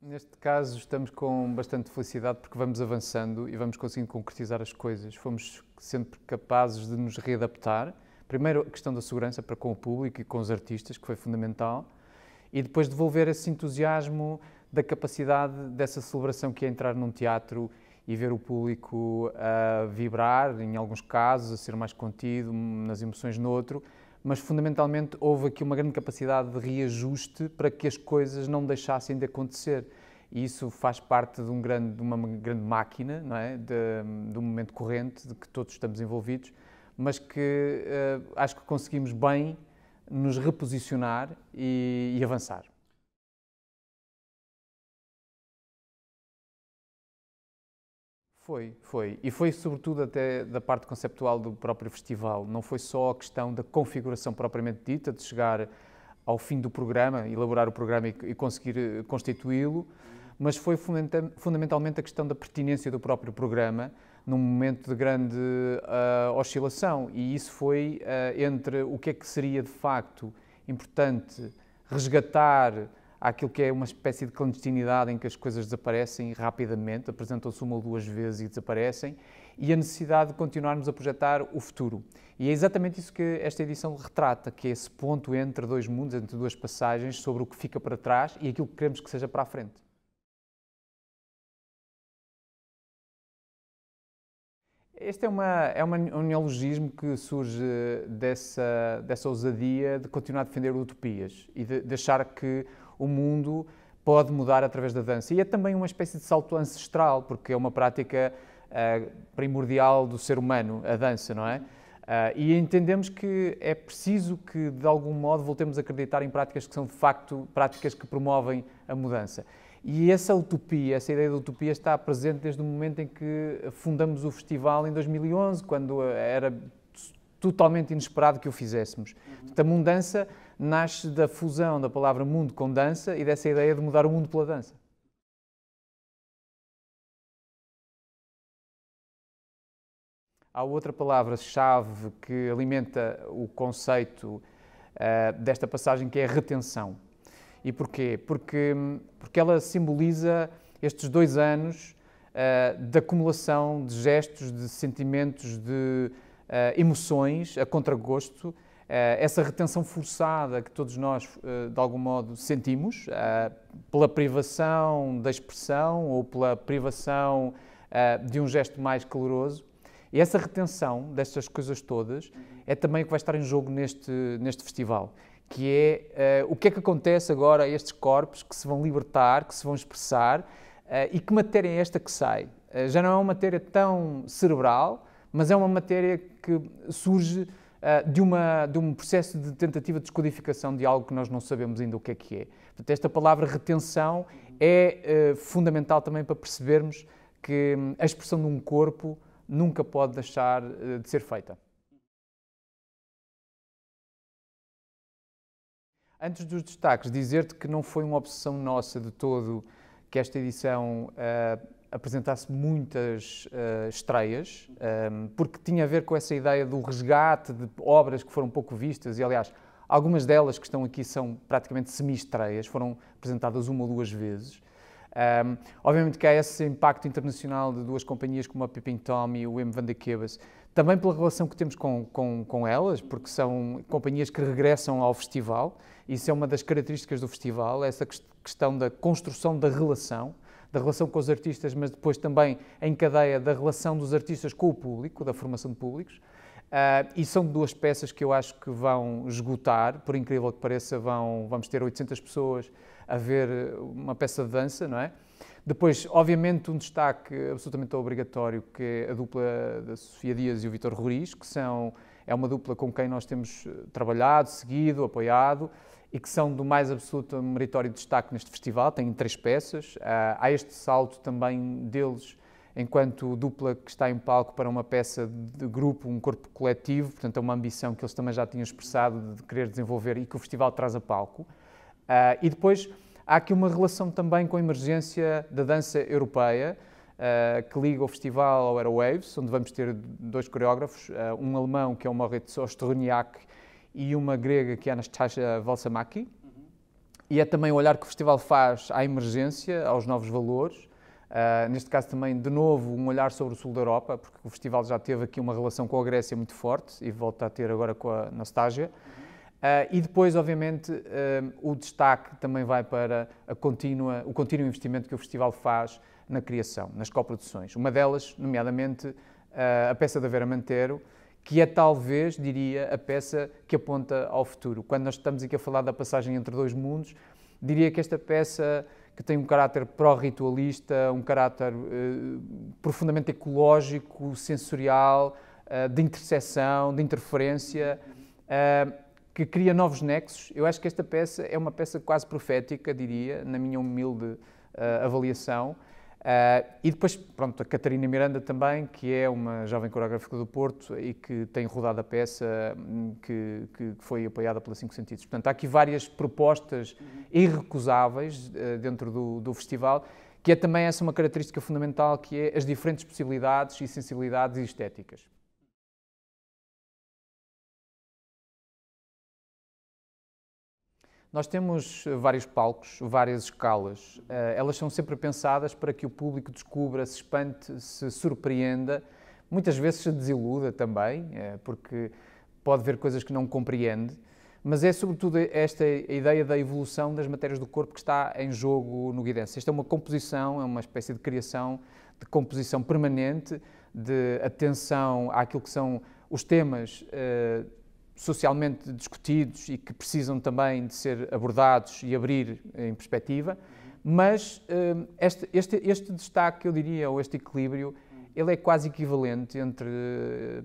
Neste caso, estamos com bastante felicidade porque vamos avançando e vamos conseguindo concretizar as coisas. Fomos sempre capazes de nos readaptar. Primeiro, a questão da segurança para com o público e com os artistas, que foi fundamental. E depois, devolver esse entusiasmo da capacidade dessa celebração que é entrar num teatro e ver o público a vibrar, em alguns casos, a ser mais contido nas emoções no outro mas fundamentalmente houve aqui uma grande capacidade de reajuste para que as coisas não deixassem de acontecer. E isso faz parte de, um grande, de uma grande máquina, não é? de, de um momento corrente de que todos estamos envolvidos, mas que uh, acho que conseguimos bem nos reposicionar e, e avançar. Foi, foi. E foi sobretudo até da parte conceptual do próprio festival. Não foi só a questão da configuração propriamente dita, de chegar ao fim do programa, elaborar o programa e, conseguir eh, constituí-lo, mas foi fundamentalmente a questão da pertinência do próprio programa num momento de grande uh, oscilação. E isso foi uh, entre o que é que seria de facto importante resgatar àquilo que é uma espécie de clandestinidade em que as coisas desaparecem rapidamente, apresentam-se uma ou duas vezes e desaparecem, e a necessidade de continuarmos a projetar o futuro. E é exatamente isso que esta edição retrata, que é esse ponto entre dois mundos, entre duas passagens, sobre o que fica para trás e aquilo que queremos que seja para a frente. Este é, uma, é uma, um neologismo que surge dessa, dessa ousadia de continuar a defender utopias e de deixar que o mundo pode mudar através da dança. E é também uma espécie de salto ancestral, porque é uma prática uh, primordial do ser humano, a dança, não é? Uh, e entendemos que é preciso que, de algum modo, voltemos a acreditar em práticas que são, de facto, práticas que promovem a mudança. E essa utopia, essa ideia de utopia está presente desde o momento em que fundamos o festival em 2011, quando era totalmente inesperado que o fizéssemos. Uhum. a mudança nasce da fusão da palavra mundo com dança e dessa ideia de mudar o mundo pela dança. Há outra palavra-chave que alimenta o conceito uh, desta passagem que é a retenção. E porquê? Porque, porque ela simboliza estes dois anos uh, de acumulação de gestos, de sentimentos, de, eh, emoções a contragosto, eh, essa retenção forçada que todos nós, eh, de algum modo, sentimos pela privação da expressão ou pela privação de um gesto mais caloroso. E essa retenção destas coisas todas é também o que vai estar em jogo neste, neste festival, que é o que é que acontece agora a estes corpos que se vão libertar, que se vão expressar e que matéria é esta que sai. já não é uma matéria tão cerebral, mas é uma matéria que surge uh, de, uma, de um processo de tentativa de descodificação de algo que nós não sabemos ainda o que é que é. Portanto, esta palavra retenção é uh, fundamental também para percebermos que hum, a expressão de um corpo nunca pode deixar uh, de ser feita. Antes dos destaques, dizer-te que não foi uma obsessão nossa de todo que esta edição apresentasse muitas uh, estreias, um, ehm, porque tinha a ver com essa ideia do resgate de obras que foram pouco vistas, e aliás, algumas delas que estão aqui são praticamente semi-estreias, foram apresentadas uma ou duas vezes. Um, ehm, obviamente que há esse impacto internacional de duas companhias como a Pippin Tom e o M. Van de Kebas, também pela relação que temos com, com, com elas, porque são companhias que regressam ao festival, isso é uma das características do festival, essa questão da construção da relação, da relação com os artistas, mas depois também em cadeia da relação dos artistas com o público, da formação de públicos. Uh, e são duas peças que eu acho que vão esgotar, por incrível que pareça, vão, vamos ter 800 pessoas a ver uma peça de dança, não é? Depois, obviamente, um destaque absolutamente obrigatório, que é a dupla da Sofia Dias e o Vitor Roriz, que são, é uma dupla com quem nós temos trabalhado, seguido, apoiado, e que são do mais absoluto meritório de destaque neste festival, têm três peças. Ah, há este salto também deles enquanto dupla que está em palco para uma peça de grupo, um corpo coletivo, portanto é uma ambição que eles também já tinham expressado de querer desenvolver e que o festival traz a palco. Ah, e depois há aqui uma relação também com a emergência da dança europeia, ah, que liga o festival ao Aerowaves, onde vamos ter dois coreógrafos, um alemão que é o Moritz Osterniak, e uma grega que é Anastasia Valsamaki. Uhum. E é também o olhar que o festival faz à emergência, aos novos valores. Uh, neste caso também, de novo, um olhar sobre o sul da Europa, porque o festival já teve aqui uma relação com a Grécia muito forte e volta a ter agora com a Anastasia. Uh, uhum. ah, e depois, obviamente, uh, o destaque também vai para a contínua, o contínuo investimento que o festival faz na criação, nas coproduções. Uma delas, nomeadamente, a peça da Vera Mantero, que é talvez, diria, a peça que aponta ao futuro. Quando nós estamos aqui a falar da passagem entre dois mundos, diria que esta peça que tem um caráter pró-ritualista, um caráter eh, profundamente ecológico, sensorial, eh, de interseção, de interferência, eh, que cria novos nexos. Eu acho que esta peça é uma peça quase profética, diria, na minha humilde avaliação. Uh, e depois, pronto, a Catarina Miranda também, que é uma jovem coreógrafa do Porto e que tem rodado a peça hum, que, que foi apoiada pela Cinco Sentidos. Portanto, há aqui várias propostas irrecusáveis uh, dentro do, do, festival, que é também essa uma característica fundamental, que é as diferentes possibilidades e sensibilidades estéticas. Nós temos eh, vários palcos, várias escalas. Eh, elas são sempre pensadas para que o público descubra, se espante, se surpreenda, muitas vezes se desiluda também, eh, porque pode ver coisas que não compreende. Mas é sobretudo esta ideia da evolução das matérias do corpo que está em jogo no Guidance. Esta é uma composição, é uma espécie de criação, de composição permanente, de atenção àquilo que são os temas socialmente discutidos e que precisam também de ser abordados e abrir em perspectiva, mas eh, este, este, este destaque, eu diria, ou este equilíbrio, ele é quase equivalente entre eh,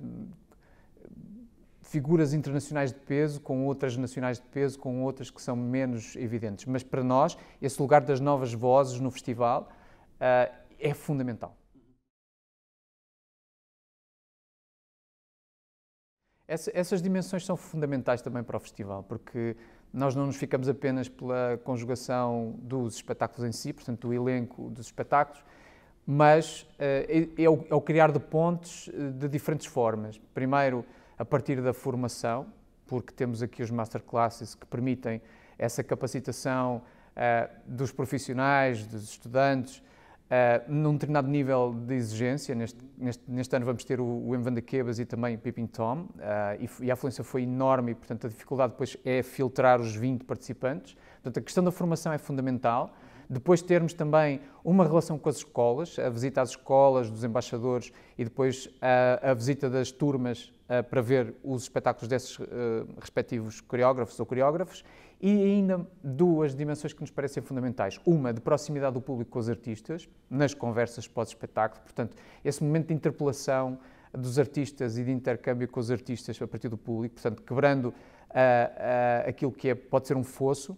figuras internacionais de peso com outras nacionais de peso, com outras que são menos evidentes. Mas para nós, esse lugar das novas vozes no festival eh, é fundamental. Essa, essas dimensões são fundamentais também para o festival, porque nós não nos ficamos apenas pela conjugação dos espetáculos em si, portanto, o elenco dos espetáculos, mas eh, é, é, o, é o criar de pontos eh, de diferentes formas. Primeiro, a partir da formação, porque temos aqui os masterclasses que permitem essa capacitação uh, dos profissionais, dos estudantes, eh, num determinado nível de exigência. Neste, neste, neste ano vamos ter o, o Van de Kebas e também o Pippin Tom, uh, e, e, a afluência foi enorme e, portanto, a dificuldade depois é filtrar os 20 participantes. Portanto, a questão da formação é fundamental. Depois termos também uma relação com as escolas, a visita às escolas, dos embaixadores e depois a, a visita das turmas eh, para ver os espetáculos desses eh, respectivos coreógrafos ou coreógrafos e ainda duas dimensões que nos parecem fundamentais. Uma, de proximidade do público com os artistas, nas conversas pós-espetáculo, portanto, esse momento de interpelação dos artistas e de intercâmbio com os artistas a partir do público, portanto, quebrando uh, uh, aquilo que é, pode ser um fosso,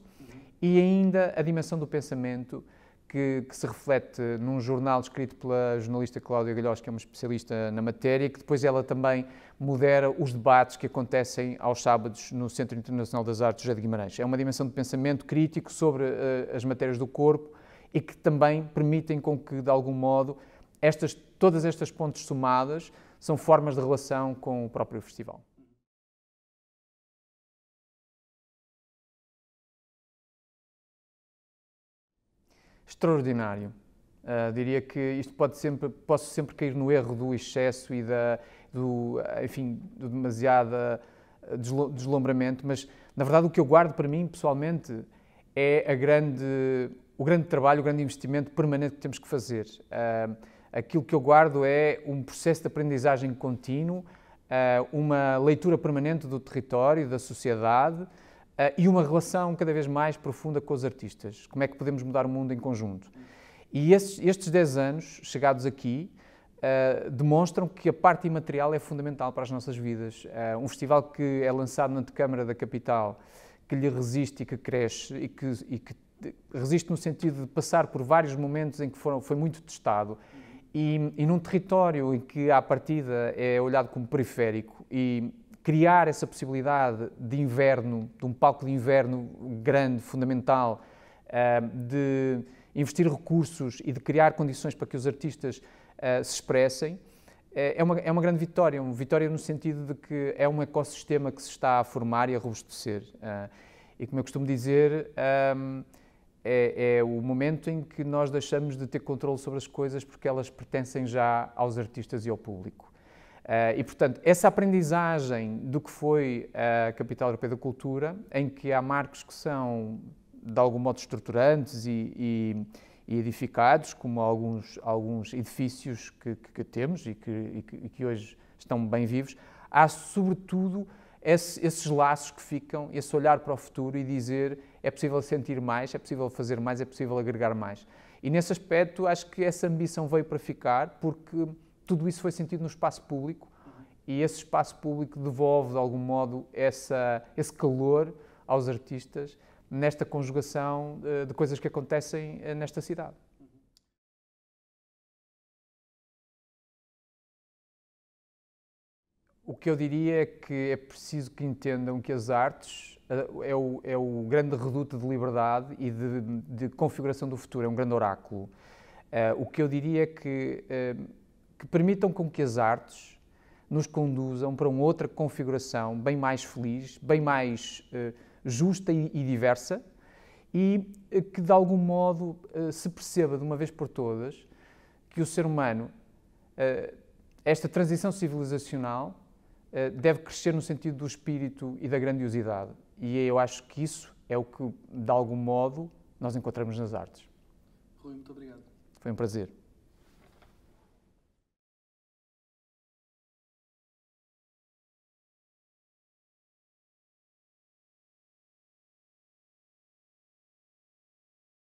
e ainda a dimensão do pensamento, que, que, se reflete num jornal escrito pela jornalista Cláudia Galhós, que é uma especialista na matéria, que depois ela também modera os debates que acontecem aos sábados no Centro Internacional das Artes José de Guimarães. É uma dimensão de pensamento crítico sobre uh, as matérias do corpo e que também permitem com que, de algum modo, estas, todas estas pontes somadas são formas de relação com o próprio festival. extraordinário. Uh, diria que isto pode sempre, posso sempre cair no erro do excesso e da, do, enfim, do demasiado ah, deslumbramento, mas na verdade o que eu guardo para mim pessoalmente é a grande, o grande trabalho, o grande investimento permanente que temos que fazer. Uh, aquilo que eu guardo é um processo de aprendizagem contínuo, uh, uma leitura permanente do território, da sociedade, ah, e uma relação cada vez mais profunda com os artistas. Como é que podemos mudar o mundo em conjunto? E estes, estes 10 anos, chegados aqui, Uh, demonstram que a parte imaterial é fundamental para as nossas vidas. Uh, um festival que é lançado na antecâmara da capital, que lhe resiste e que cresce, e que, e que, resiste no sentido de passar por vários momentos em que foram, foi muito testado, e, e num território em que, à partida, é olhado como periférico e, criar essa possibilidade de inverno, de um palco de inverno grande, fundamental, eh, de investir recursos e de criar condições para que os artistas eh, se expressem, eh, é uma, é uma grande vitória, uma vitória no sentido de que é um ecossistema que se está a formar e a robustecer. E como eu costumo dizer, ehm, é, é, o momento em que nós deixamos de ter controle sobre as coisas porque elas pertencem já aos artistas e ao público. Uh, e, portanto, essa aprendizagem do que foi eh, a Capital Europeia da Cultura, em que há marcos que são, de algum modo, estruturantes e, e, e edificados, como alguns, alguns edifícios que, que, que temos e que, e que, hoje estão bem vivos, há, sobretudo, esse, esses laços que ficam, esse olhar para o futuro e dizer é possível sentir mais, é possível fazer mais, é possível agregar mais. E, nesse aspecto, acho que essa ambição veio para ficar, porque tudo isso foi sentido no espaço público e esse espaço público devolve, de algum modo, essa, esse calor aos artistas nesta conjugação eh, de coisas que acontecem eh, nesta cidade. O que eu diria é que é preciso que entendam que as artes eh, é o, é o grande reduto de liberdade e de, de, configuração do futuro, é um grande oráculo. o que eu diria é que que permitam com que as artes nos conduzam para uma outra configuração bem mais feliz, bem mais eh, justa e, e, diversa e eh, que de algum modo eh, se perceba de uma vez por todas que o ser humano, esta transição civilizacional, deve crescer no sentido do espírito e da grandiosidade. E eu acho que isso é o que, de algum modo, nós encontramos nas artes. Rui, muito obrigado. Foi um prazer.